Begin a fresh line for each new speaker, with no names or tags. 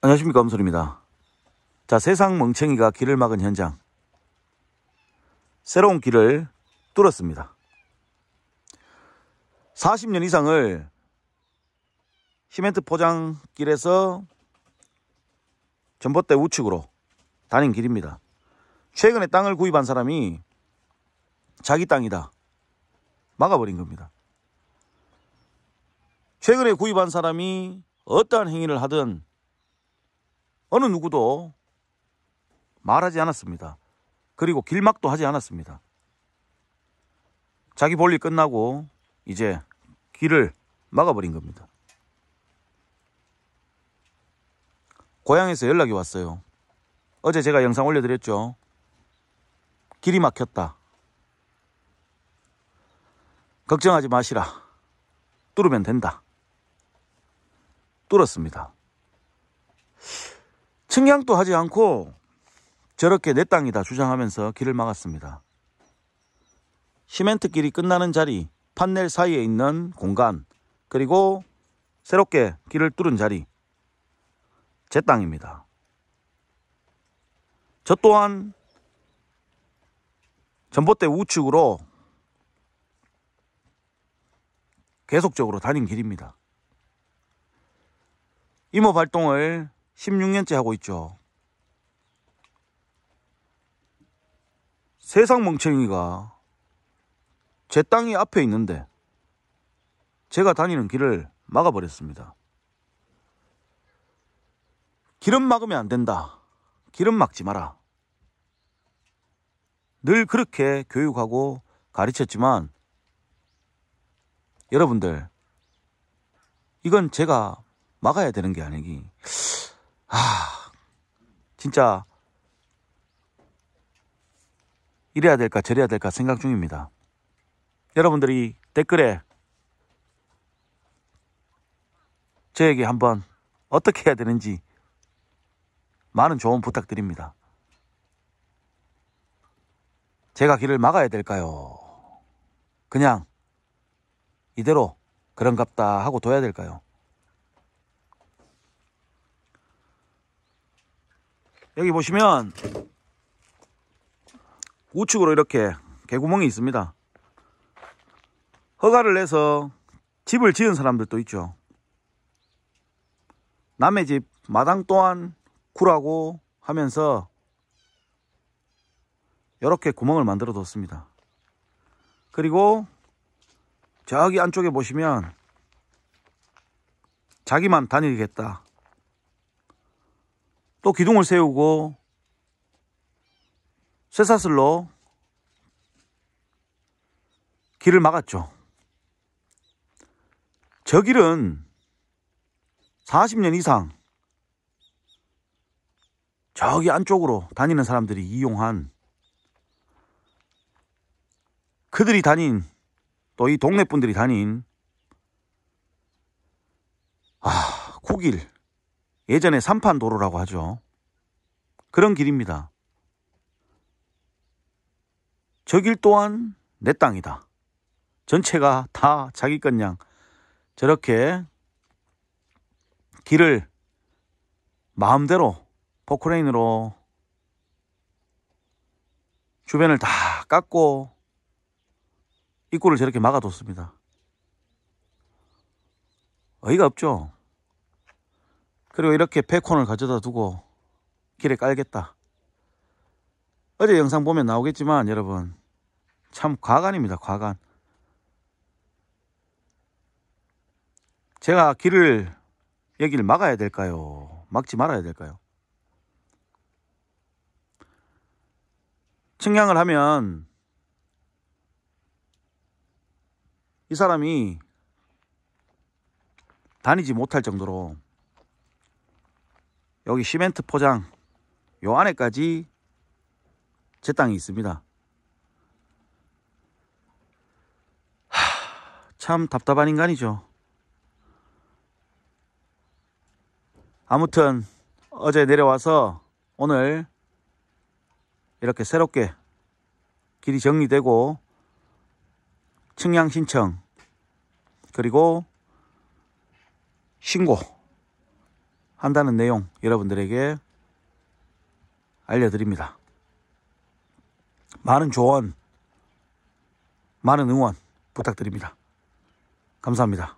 안녕하십니까 엄솔입니다. 자 세상 멍청이가 길을 막은 현장 새로운 길을 뚫었습니다. 40년 이상을 시멘트 포장길에서 전봇대 우측으로 다닌 길입니다. 최근에 땅을 구입한 사람이 자기 땅이다 막아버린 겁니다. 최근에 구입한 사람이 어떠한 행위를 하든 어느 누구도 말하지 않았습니다. 그리고 길막도 하지 않았습니다. 자기 볼일 끝나고 이제 길을 막아버린 겁니다. 고향에서 연락이 왔어요. 어제 제가 영상 올려드렸죠. 길이 막혔다. 걱정하지 마시라. 뚫으면 된다. 뚫었습니다. 측량도 하지 않고 저렇게 내 땅이다 주장하면서 길을 막았습니다. 시멘트 길이 끝나는 자리, 판넬 사이에 있는 공간, 그리고 새롭게 길을 뚫은 자리, 제 땅입니다. 저 또한 전봇대 우측으로 계속적으로 다닌 길입니다. 이모 발동을 16년째 하고 있죠. 세상 멍청이가 제 땅이 앞에 있는데 제가 다니는 길을 막아버렸습니다. 기름 막으면 안 된다. 기름 막지 마라. 늘 그렇게 교육하고 가르쳤지만 여러분들 이건 제가 막아야 되는 게 아니기 하, 아, 진짜 이래야 될까 저래야 될까 생각 중입니다. 여러분들이 댓글에 저에게 한번 어떻게 해야 되는지 많은 조언 부탁드립니다. 제가 길을 막아야 될까요? 그냥 이대로 그런갑다 하고 둬야 될까요? 여기 보시면 우측으로 이렇게 개구멍이 있습니다. 허가를 내서 집을 지은 사람들도 있죠. 남의 집 마당 또한 구라고 하면서 이렇게 구멍을 만들어 뒀습니다. 그리고 저기 안쪽에 보시면 자기만 다니겠다 또 기둥을 세우고 쇠사슬로 길을 막았죠. 저 길은 40년 이상 저기 안쪽으로 다니는 사람들이 이용한 그들이 다닌 또 이 동네 분들이 다닌 아 코길 예전에 산판 도로라고 하죠. 그런 길입니다. 저 길 또한 내 땅이다. 전체가 다 자기 것냥 저렇게 길을 마음대로 포크레인으로 주변을 다 깎고 입구를 저렇게 막아뒀습니다. 어이가 없죠. 그리고 이렇게 백콘을 가져다 두고 길에 깔겠다. 어제 영상 보면 나오겠지만 여러분 참 과간입니다. 과간. 제가 길을 여기를 막아야 될까요? 막지 말아야 될까요? 측량을 하면 이 사람이 다니지 못할 정도로 여기 시멘트 포장 요 안에까지 제 땅이 있습니다. 하, 참 답답한 인간이죠. 아무튼 어제 내려와서 오늘 이렇게 새롭게 길이 정리되고 측량 신청 그리고 신고 한다는 내용 여러분들에게 알려드립니다. 많은 조언, 많은 응원 부탁드립니다. 감사합니다.